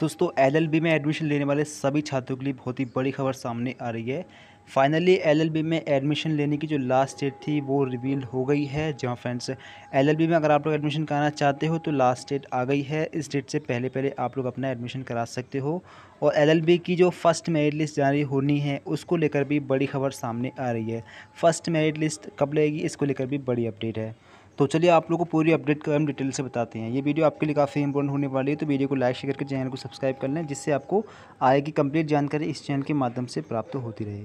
दोस्तों एलएलबी में एडमिशन लेने वाले सभी छात्रों के लिए बहुत ही बड़ी खबर सामने आ रही है फाइनली एलएलबी में एडमिशन लेने की जो लास्ट डेट थी वो रिवील हो गई है जहाँ फ्रेंड्स एलएलबी में अगर आप लोग एडमिशन कराना चाहते हो तो लास्ट डेट आ गई है इस डेट से पहले पहले आप लोग अपना एडमिशन करा सकते हो और एलएलबी की जो फर्स्ट मेरिट लिस्ट जारी होनी है उसको लेकर भी बड़ी खबर सामने आ रही है फर्स्ट मेरिट लिस्ट कब लगेगी इसको लेकर भी बड़ी अपडेट है तो चलिए आप लोग को पूरी अपडेट का हम डिटेल से बताते हैं ये वीडियो आपके लिए काफ़ी इंपॉर्टेंट होने वाली है तो वीडियो को लाइक शेयर करके चैनल को सब्सक्राइब कर लें जिससे आपको आगे की कंप्लीट जानकारी इस चैनल के माध्यम से प्राप्त होती रहे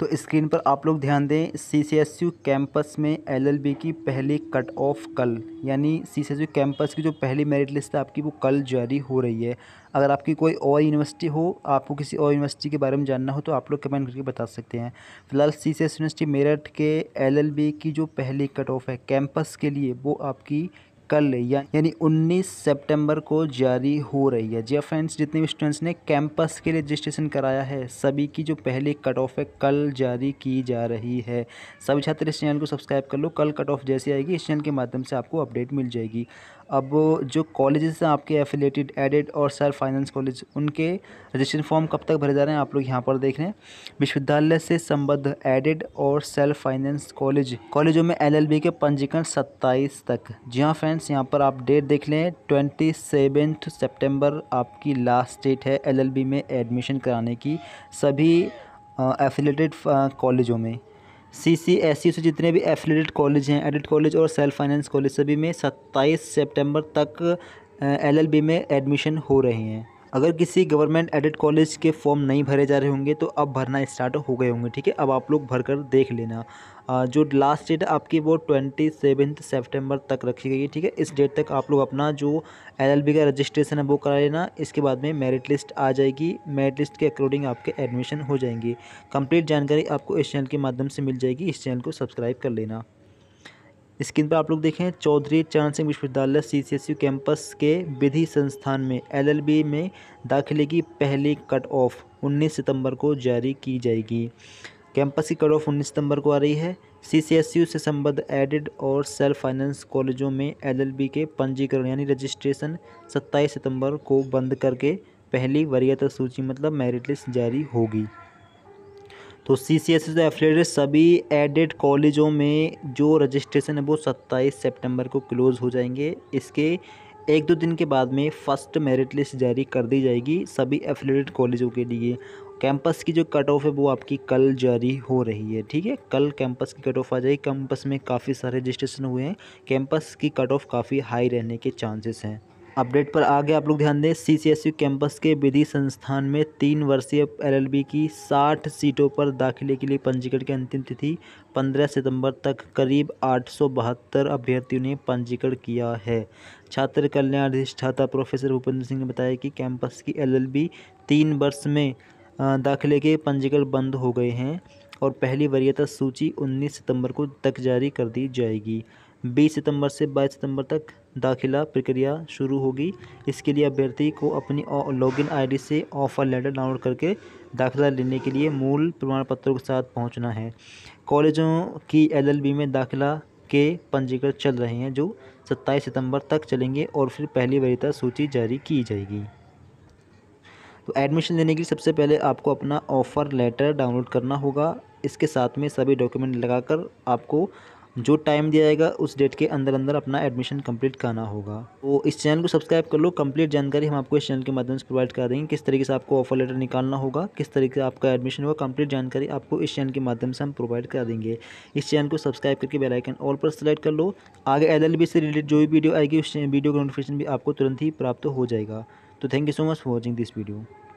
तो स्क्रीन पर आप लोग ध्यान दें C C S U campus में एलएलबी की पहली कट ऑफ कल यानी C C S U campus की जो पहली मेरिट लिस्ट है आपकी वो कल जारी हो रही है अगर आपकी कोई और यूनिवर्सिटी हो आपको किसी और यूनिवर्सिटी के बारे में जानना हो तो आप लोग कमेंट करके बता सकते हैं फिलहाल C C S university Meerut के बी की जो पहली कट ऑफ है कैंपस के लिए वो आपकी कल यानी 19 सितंबर को जारी हो रही है जी हाँ फ्रेंड्स जितने भी स्टूडेंट्स ने कैंपस के लिए रजिस्ट्रेशन कराया है सभी की जो पहली कट ऑफ है कल जारी की जा रही है सभी छात्र इस चैनल को सब्सक्राइब कर लो कल कट ऑफ जैसी आएगी इस चैनल के माध्यम से आपको अपडेट मिल जाएगी अब जो कॉलेजेस हैं आपके एफिलेटेड एडेड और सर फाइनेंस कॉलेज उनके रजिस्ट्रेशन फॉर्म कब तक भरे जा रहे हैं आप लोग यहाँ पर देख रहे हैं विश्वविद्यालय से संबद्ध एडेड और सेल्फ फाइनेंस कॉलेज कॉलेजों में एलएलबी के पंजीकरण 27 तक जी हाँ फ्रेंड्स फ्रेंड्स यहाँ पर आप डेट देख लें ट्वेंटी सेवेंथ सेप्टेम्बर आपकी लास्ट डेट है एलएलबी में एडमिशन कराने की सभी एफिलेटेड कॉलेजों में सी सी एस सी से जितने भी एफिलेटेड कॉलेज हैं एडिट कॉलेज और सेल्फ फाइनेंस कॉलेज सभी में सत्ताईस सेप्टेम्बर तक एलएलबी में एडमिशन हो रहे हैं अगर किसी गवर्नमेंट एडेड कॉलेज के फॉर्म नहीं भरे जा रहे होंगे तो अब भरना स्टार्ट हो गए होंगे ठीक है अब आप लोग भर कर देख लेना जो लास्ट डेट आपकी वो ट्वेंटी सेवेंथ सेप्टेम्बर तक रखी गई है ठीक है इस डेट तक आप लोग अपना जो एलएलबी का रजिस्ट्रेशन है वो करा लेना इसके बाद में मेरिट लिस्ट आ जाएगी मेरिट लिस्ट के अकॉर्डिंग आपके एडमिशन हो जाएंगी कंप्लीट जानकारी आपको इस चैनल के माध्यम से मिल जाएगी इस चैनल को सब्सक्राइब कर लेना स्क्रीन पर आप लोग देखें चौधरी चरण सिंह विश्वविद्यालय सी कैंपस के विधि संस्थान में एलएलबी में दाखिले की पहली कट ऑफ 19 सितंबर को जारी की जाएगी कैंपस की कट ऑफ 19 सितंबर को आ रही है सी से संबद्ध एडेड और सेल्फ फाइनेंस कॉलेजों में एलएलबी के पंजीकरण यानी रजिस्ट्रेशन 27 सितंबर को बंद करके पहली वरीयता सूची मतलब मेरिट लिस्ट जारी होगी तो सी सी एस एफिलेटेड सभी एडेड कॉलेजों में जो रजिस्ट्रेशन है वो सत्ताईस सितंबर को क्लोज़ हो जाएंगे इसके एक दो दिन के बाद में फ़र्स्ट मेरिट लिस्ट जारी कर दी जाएगी सभी एफिलेटेड कॉलेजों के लिए कैंपस की जो कट ऑफ है वो आपकी कल जारी हो रही है ठीक है कल कैंपस की कट ऑफ आ जाएगी कैंपस में काफ़ी सारे रजिस्ट्रेशन हुए हैं कैंपस की कट ऑफ काफ़ी हाई रहने के चांसेस हैं अपडेट पर आगे आप लोग ध्यान दें C C S U campus के विधि संस्थान में तीन वर्षीय एलएलबी की साठ सीटों पर दाखिले के लिए पंजीकरण की अंतिम तिथि पंद्रह सितंबर तक करीब आठ सौ बहत्तर अभ्यर्थियों ने पंजीकरण किया है छात्र कल्याण अधिष्ठाता प्रोफेसर भूपेंद्र सिंह ने बताया कि कैंपस की एलएलबी तीन वर्ष में दाखिले के पंजीकरण बंद हो गए हैं और पहली वरीयता सूची उन्नीस सितंबर को तक जारी कर दी जाएगी बीस सितंबर से बाईस सितंबर तक दाखिला प्रक्रिया शुरू होगी इसके लिए अभ्यर्थी को अपनी लॉगिन आईडी से ऑफ़र लेटर डाउनलोड करके दाखिला लेने के लिए मूल प्रमाण पत्रों के साथ पहुंचना है कॉलेजों की एलएलबी में दाखिला के पंजीकरण चल रहे हैं जो 27 सितंबर तक चलेंगे और फिर पहली तक सूची जारी की जाएगी तो एडमिशन लेने के लिए सबसे पहले आपको अपना ऑफ़र लेटर डाउनलोड करना होगा इसके साथ में सभी डॉक्यूमेंट लगाकर आपको जो टाइम दिया जाएगा उस डेट के अंदर अंदर अपना एडमिशन कंप्लीट करना होगा तो इस चैनल को सब्सक्राइब कर लो कंप्लीट जानकारी हम आपको इस चैनल के माध्यम से प्रोवाइड कर देंगे किस तरीके से आपको ऑफर लेटर निकालना होगा किस तरीके से आपका एडमिशन होगा कंप्लीट जानकारी आपको इस चैनल के माध्यम से हम प्रोवाइड कर देंगे इस चैनल को सब्सक्राइब करके बेलाइकन ऑल पर सेलेक्ट कर लो आगे एल से रिलेटेड जो भी वीडियो आएगी उस वीडियो का नोटिफिकेशन भी आपको तुरंत ही प्राप्त हो जाएगा तो thank you so much for watching this video